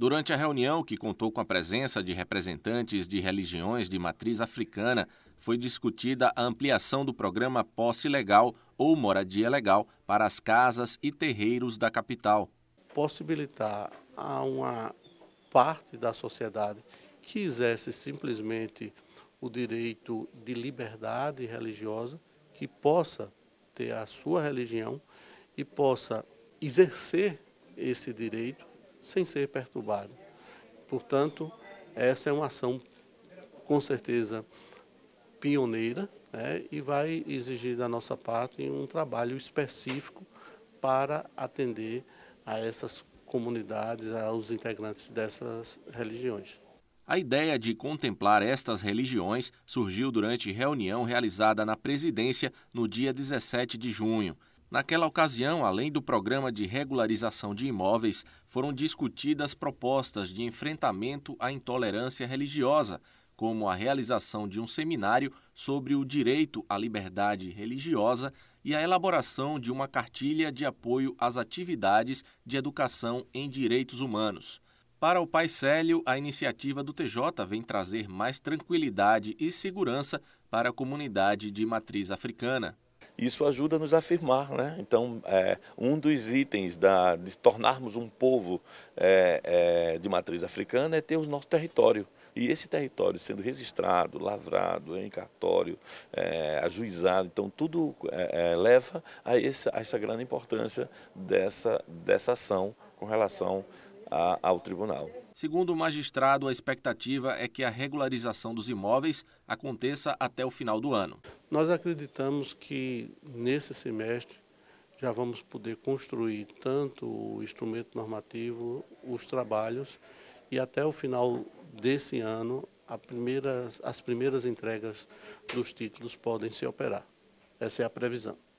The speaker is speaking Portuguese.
Durante a reunião, que contou com a presença de representantes de religiões de matriz africana, foi discutida a ampliação do programa Posse Legal ou Moradia Legal para as casas e terreiros da capital. Possibilitar a uma parte da sociedade que exerce simplesmente o direito de liberdade religiosa, que possa ter a sua religião e possa exercer esse direito sem ser perturbado. Portanto, essa é uma ação, com certeza, pioneira né, e vai exigir da nossa parte um trabalho específico para atender a essas comunidades, aos integrantes dessas religiões. A ideia de contemplar estas religiões surgiu durante reunião realizada na presidência no dia 17 de junho. Naquela ocasião, além do programa de regularização de imóveis, foram discutidas propostas de enfrentamento à intolerância religiosa, como a realização de um seminário sobre o direito à liberdade religiosa e a elaboração de uma cartilha de apoio às atividades de educação em direitos humanos. Para o Pai Célio, a iniciativa do TJ vem trazer mais tranquilidade e segurança para a comunidade de matriz africana. Isso ajuda a nos afirmar, né? Então, é, um dos itens da, de tornarmos um povo é, é, de matriz africana é ter o nosso território. E esse território sendo registrado, lavrado, em cartório, é, ajuizado, então tudo é, é, leva a essa, a essa grande importância dessa, dessa ação com relação a, ao tribunal. Segundo o magistrado, a expectativa é que a regularização dos imóveis aconteça até o final do ano. Nós acreditamos que nesse semestre já vamos poder construir tanto o instrumento normativo, os trabalhos e até o final desse ano primeira, as primeiras entregas dos títulos podem se operar. Essa é a previsão.